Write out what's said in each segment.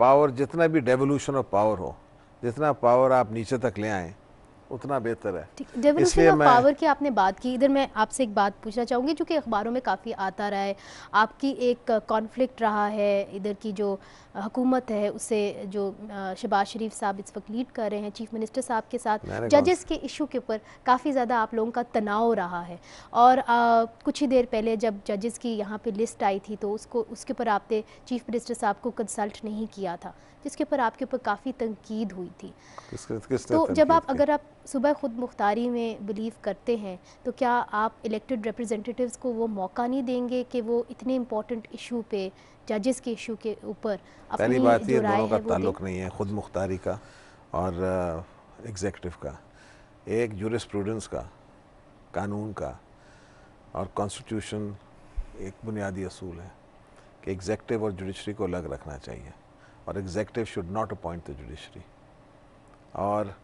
Power जितना भी devolution of power हो जितना पावर आप नीचे तक ले आएँ उतना बेहतर है इसलिए मैं पावर की आपने बात की इधर मैं आपसे एक बात पूछना चाहूँगी क्योंकि अखबारों में काफ़ी आता रहा है आपकी एक कॉन्फ्लिक्ट रहा है इधर की जो हुकूमत है उसे जो शहबाज शरीफ साहब इस वक्त लीड कर रहे हैं चीफ मिनिस्टर साहब के साथ जजेस के इशू के ऊपर काफ़ी ज़्यादा आप लोगों का तनाव रहा है और कुछ ही देर पहले जब जजेस की यहाँ पर लिस्ट आई थी तो उसको उसके ऊपर आपने चीफ मिनिस्टर साहब को कंसल्ट नहीं किया था जिसके ऊपर आपके ऊपर काफ़ी तनकीद हुई थी तो जब आप अगर आप सुबह ख़ुद मुख्तारी में बिलीव करते हैं तो क्या आप इलेक्टेड रिप्रेजेंटेटिव्स को वो मौका नहीं देंगे कि वो इतने इम्पोर्टेंट इशू पे जजेस के इशू के ऊपर पहली बात ये दोनों का ताल्लुक नहीं है ख़ुद मुख्तारी का और एग्जेक्टिव uh, का एक प्रूडेंस का कानून का और कॉन्स्टिट्यूशन एक बुनियादी असूल है कि एग्जेक्टिव और जुडिशरी को अलग रखना चाहिए और executive should not appoint the judiciary और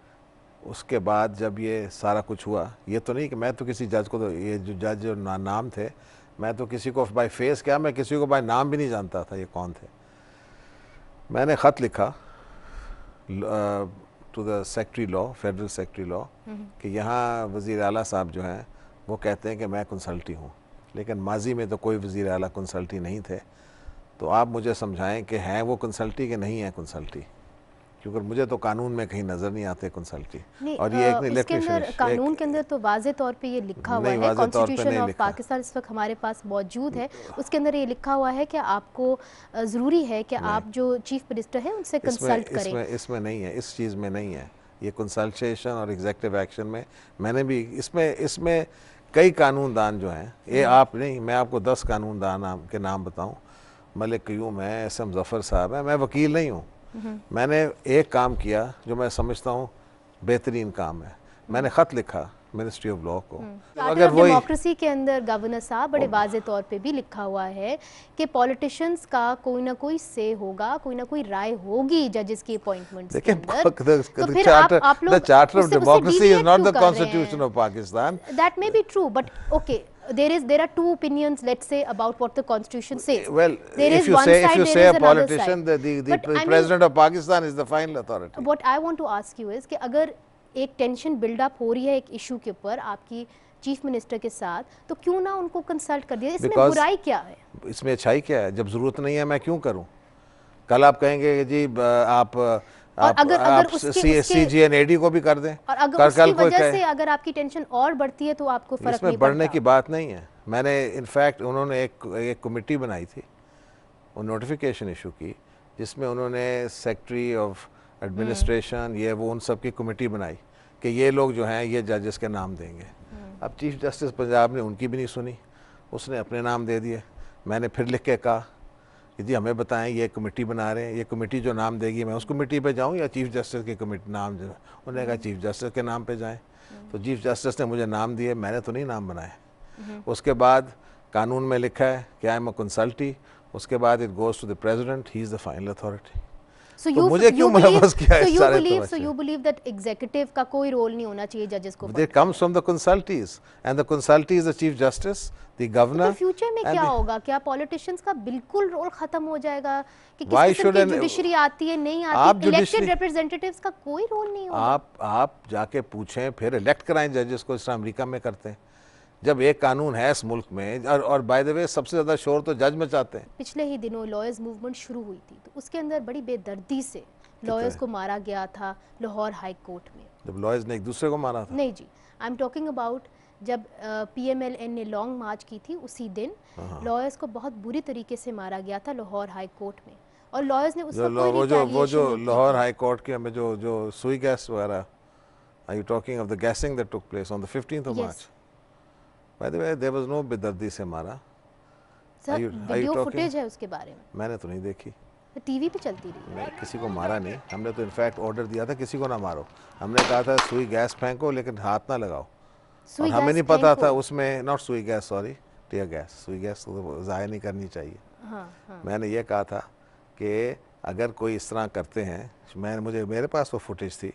उसके बाद जब ये सारा कुछ हुआ ये तो नहीं कि मैं तो किसी जज को तो ये जो जज जो ना, नाम थे मैं तो किसी को बाय फेस क्या मैं किसी को बाय नाम भी नहीं जानता था ये कौन थे मैंने ख़त लिखा to the secretary law federal secretary law कि यहाँ वज़ी अल साहब जो हैं वो कहते हैं कि मैं कंसल्टी हूँ लेकिन माजी में तो कोई वज़ी अल कंसल्टी नहीं थे तो आप मुझे समझाएं कि हैं वो कंसल्टी कि नहीं है कंसल्टी क्योंकि मुझे तो कानून में कहीं नजर नहीं आते कंसल्टी और ये एक इसके कानून के अंदर तो वाजे तौर पे ये लिखा हुआ है कॉन्स्टिट्यूशन ऑफ पाकिस्तान इस वक्त हमारे पास मौजूद है उसके अंदर ये लिखा हुआ है कि आपको ज़रूरी है कि आप जो चीफ मिनिस्टर है उनसे कंसल्ट करें इसमें नहीं है इस चीज़ में नहीं है ये कंसल्टेशन और एग्जेक्टिव एक्शन में मैंने भी इसमें इसमें कई कानून दान जो हैं ये हम्म। आप नहीं मैं आपको दस कानून दान के नाम बताऊं मलिक क्यूम है एस एम जफ़र साहब है मैं वकील नहीं हूँ मैंने एक काम किया जो मैं समझता हूँ बेहतरीन काम है मैंने खत लिखा मिनिस्ट्री ऑफ लॉ को हम्म। अगर वो डेमोक्रेसी के अंदर गवर्नर साहब बड़े वाजे तौर पे भी लिखा हुआ है कि पॉलिटिशियंस का कोई ना कोई से होगा कोई ना कोई राय होगी जजेस की अपॉइंटमेंट देखिए तो the charter of democracy is not the constitution of Pakistan that may be true but okay there is there are two opinions let's say about what the constitution says well there if is you one say, side, if you say a politician the, the, the president mean, of pakistan is the final authority what i want to ask you is ki agar ek tension build up ho rahi hai ek issue ke upar aapki chief minister के साथ तो क्यों ना उनको consult कर दिया इसमें Because बुराई क्या है इसमें अच्छाई क्या है जब जरूरत नहीं है मैं क्यों करूं कल आप कहेंगे जी आप आप, अगर आप उसके, सी, जी एन ए डी को भी कर दें और अगर उसकी वजह से अगर आपकी टेंशन और बढ़ती है तो आपको फर्क इसमें बढ़ने की बात नहीं है मैंने इनफैक्ट उन्होंने एक एक कमेटी बनाई थी वो नोटिफिकेशन इशू की जिसमें उन्होंने सेक्रेटरी ऑफ एडमिनिस्ट्रेशन ये वो उन सब की कमेटी बनाई कि ये लोग जो हैं ये जजेस के नाम देंगे अब चीफ जस्टिस पंजाब ने उनकी भी नहीं सुनी उसने अपने नाम दे दिए मैंने फिर लिख के कहा यदि हमें बताएं ये कमेटी बना रहे हैं ये कमेटी जो नाम देगी मैं उस कमेटी पे जाऊं या चीफ जस्टिस की कमेटी नाम उन्होंने कहा चीफ जस्टिस के नाम पे जाएं हम्म। तो चीफ जस्टिस ने मुझे नाम दिए मैंने तो नहीं नाम बनाए हम्म। उसके बाद कानून में लिखा है कि आई एम अ कंसल्टी उसके बाद it goes to the president he is the final authority so तो you, मुझे क्यों मुलवस किया है सारे तो so you believe that executive का कोई रोल नहीं होना चाहिए जजेस को They comes from the consultees and the consultee is the chief justice the तो governor तो फ्यूचर में क्या होगा क्या पॉलिटिशियंस का बिल्कुल रोल खत्म हो जाएगा कि किस तरह की जुडिशरी आती है नहीं आती इलेक्टेड रिप्रेजेंटेटिव्स का कोई रोल नहीं होगा आप आप जाके पूछें फिर इलेक्ट कराएं जजेस को इस अमेरिका में करते हैं जब एक कानून है इस मुल्क में और, और बाय द वे सबसे ज़्यादा शोर तो जज में चाहते हैं पिछले ही दिनों लॉयर्स मूवमेंट शुरू हुई थी तो उसके अंदर बड़ी बेदर्दी से लॉयर्स को मारा गया था लाहौर हाई कोर्ट में जब लॉयर्स ने एक दूसरे को मारा था नहीं जी आई एम टॉकिंग अबाउट जब पी एम एल एन ने लॉन्ग मार्च की थी उसी दिन लॉयर्स हाँ। को बहुत बुरी तरीके से मारा गया था लाहौर हाई कोर्ट में और लॉयर्स ने उस वो जो वो जो लाहौर हाई कोर्ट के हमें जो जो सुई गैस वगैरह are you talking of the gassing that took place on the 15th of March By the way, there was no बेदर्दी से मारा सर वीडियो फुटेज है उसके बारे में मैंने तो नहीं देखी टीवी तो पे चलती रही मैं किसी को मारा नहीं हमने तो इनफैक्ट ऑर्डर दिया था किसी को ना मारो हमने कहा था सुई गैस फेंको लेकिन हाथ ना लगाओ सुई गैस हमें नहीं पता था उसमें not Sui gas sorry tear gas Sui gas तो ज़ाया नहीं करनी चाहिए हाँ, हाँ. मैंने ये कहा था कि अगर कोई इस तरह करते हैं मैं मुझे मेरे पास वो फुटेज थी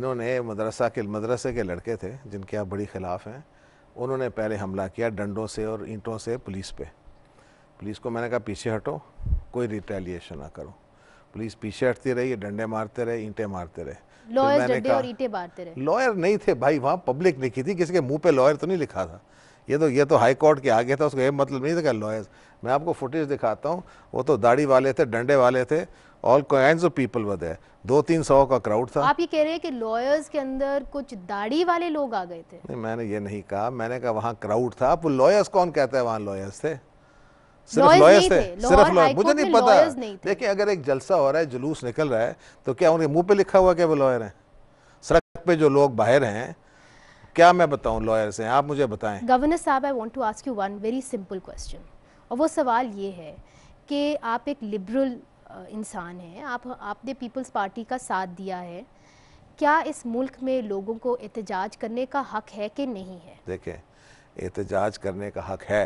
इन्होंने मदरसा के मदरसे के लड़के थे जिनके आप बड़ी खिलाफ हैं उन्होंने पहले हमला किया डंडों से और ईंटों से पुलिस पे पुलिस को मैंने कहा पीछे हटो कोई रिटेलिएशन ना करो पुलिस पीछे हटती रही डंडे मारते रहे ईंटे मारते रहे लॉयर लॉयर नहीं थे भाई वहाँ पब्लिक लिखी थी किसी के मुंह पे लॉयर तो नहीं लिखा था ये तो ये तो हाई कोर्ट के आगे था उसको ये मतलब नहीं था लॉयर्स मैं आपको फुटेज दिखाता हूँ वो तो दाढ़ी वाले थे डंडे वाले थे all kind of people were there दो तीन सौ का क्राउड था आप ये कह रहे हैं कि लॉयर्स के अंदर कुछ दाढ़ी वाले लोग आ गए थे नहीं मैंने ये नहीं कहा मैंने कहा वहाँ क्राउड था आप लॉयर्स कौन कहते हैं वहाँ लॉयर्स थे सिर्फ लॉयर्स थे सिर्फ लॉयर मुझे नहीं पता देखिए अगर एक जलसा हो रहा है जुलूस निकल रहा है तो क्या उनके मुंह पे लिखा हुआ क्या वो लॉयर हैं सड़क पे जो लोग बाहर हैं क्या मैं बताऊं लॉयर्स हैं आप मुझे बताएं गवर्नर साहब I want to ask you one very simple question और वो सवाल ये है कि आप एक लिबरल इंसान हैं आप आपने पीपल्स पार्टी का साथ दिया है क्या इस मुल्क में लोगों को एहतजाज करने का हक है कि नहीं है देखें एहतजाज करने का हक है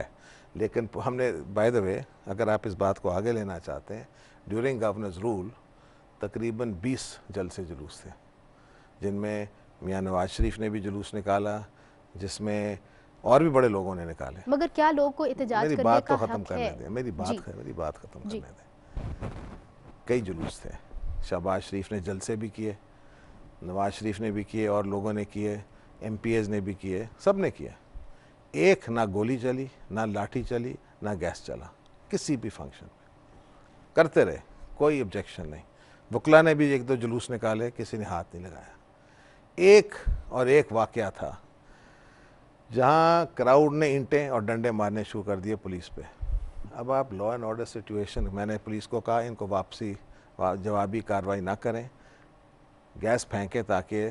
लेकिन हमने बाय द वे अगर आप इस बात को आगे लेना चाहते हैं ड्यूरिंग गवर्नर्स रूल तकरीबन 20 जलसे जुलूस थे जिनमें मियाँ नवाज शरीफ ने भी जुलूस निकाला जिसमें और भी बड़े लोगों ने निकाले मगर क्या लोग को एहतजाज मेरी बात को ख़त्म करने दें मेरी बात मेरी बात ख़त्म करने दें कई जुलूस थे शहबाज शरीफ ने जलसे भी किए नवाज शरीफ ने भी किए और लोगों ने किए एम ने भी किए सब ने किए एक ना गोली चली ना लाठी चली ना गैस चला किसी भी फंक्शन में करते रहे कोई ऑब्जेक्शन नहीं बुकला ने भी एक दो जुलूस निकाले किसी ने हाथ नहीं लगाया एक और एक वाक़ था जहाँ क्राउड ने ईंटें और डंडे मारने शुरू कर दिए पुलिस पे अब आप लॉ एंड ऑर्डर सिचुएशन मैंने पुलिस को कहा इनको वापसी जवाबी कार्रवाई ना करें गैस फेंकें ताकि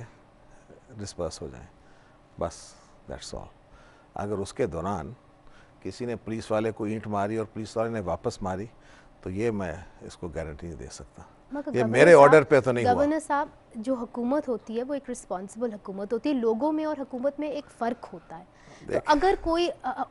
डिस्पर्स हो जाए बस दैट्स ऑल अगर उसके दौरान किसी ने पुलिस वाले को ईंट मारी और पुलिस वाले ने वापस मारी तो ये मैं इसको गारंटी नहीं दे सकता ये मेरे ऑर्डर पे तो नहीं गवर्नर साहब जो हकूमत होती है वो एक रिस्पॉन्सिबल हकूमत होती है लोगों में और हकूमत में एक फ़र्क होता है तो अगर कोई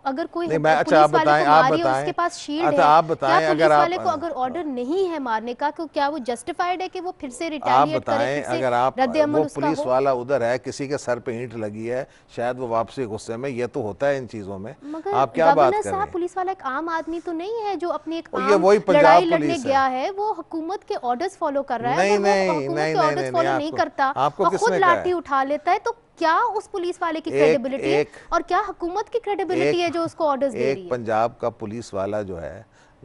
अगर कोई मैं, अच्छा, आप बताएं, आप बताएं, उसके पास शील्ड अच्छा, है आप बताएं, पुलिस वाले को हाँ। अगर ऑर्डर नहीं है मारने का तो क्या वो जस्टिफाइड है कि वो फिर से करे अगर आप वो पुलिस वाला उधर है किसी के सर पे ईंट लगी है शायद वो वापसी गुस्से में ये तो होता है इन चीज़ों में आप क्या बात कर पुलिस वाला एक आम आदमी तो नहीं है जो अपनी एक लड़ाई लड़ने गया है वो हुकूमत के ऑर्डर फॉलो कर रहा है नहीं नहीं नहीं नहीं नहीं करता और खुद लाठी उठा लेता है तो क्या उस पुलिस वाले की क्रेडिबिलिटी और क्या हुकूमत की क्रेडिबिलिटी है जो उसको ऑर्डर दे रही है पंजाब का पुलिस वाला जो है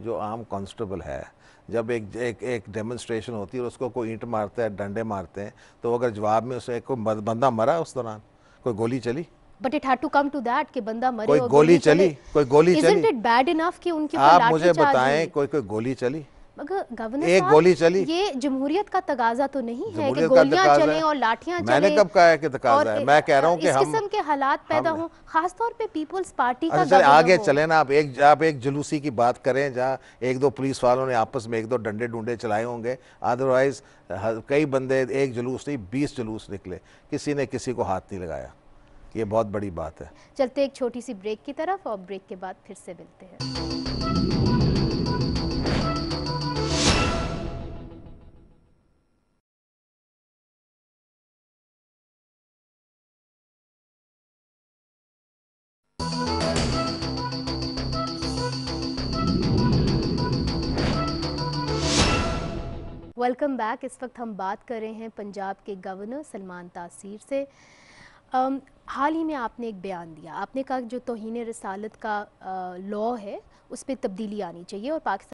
जो आम कांस्टेबल है जब एक एक एक डेमोन्स्ट्रेशन होती है और उसको कोई ईंट मारता है डंडे मारते हैं तो अगर जवाब में उसे कोई बंदा मरा उस दौरान कोई गोली चली but it had to come to that कि बंदा मरे कोई गोली चली कोई गोली चली इट बैड इनफ कि उनके आप मुझे बताएं कोई कोई गोली चली एक गोली चली ये जमहूरियत का तगाजा तो नहीं है कि गोलियां चलें और लाठियां चलें मैंने कब कहा है कि तकाजा है मैं कह रहा हूँ कि किस्म के हालात पैदा हों खासतौर पे पीपल्स पार्टी का अच्छा आगे चले ना आप एक आप एक जुलूसी की बात करें जहाँ एक दो पुलिस वालों ने आपस में एक दो डंडे डूडे चलाए होंगे अदरवाइज कई बंदे एक जुलूस नहीं बीस जुलूस निकले किसी ने किसी को हाथ नहीं लगाया ये बहुत बड़ी बात है चलते एक छोटी सी ब्रेक की तरफ और ब्रेक के बाद फिर से मिलते हैं वेलकम बैक इस वक्त हम बात कर रहे हैं पंजाब के गवर्नर सलमान तासीर से um, हाल ही में आपने एक बयान दिया आपने कहा जो तोहन रसालत का लॉ है उस पर तब्दीली आनी चाहिए और पाकिस्तान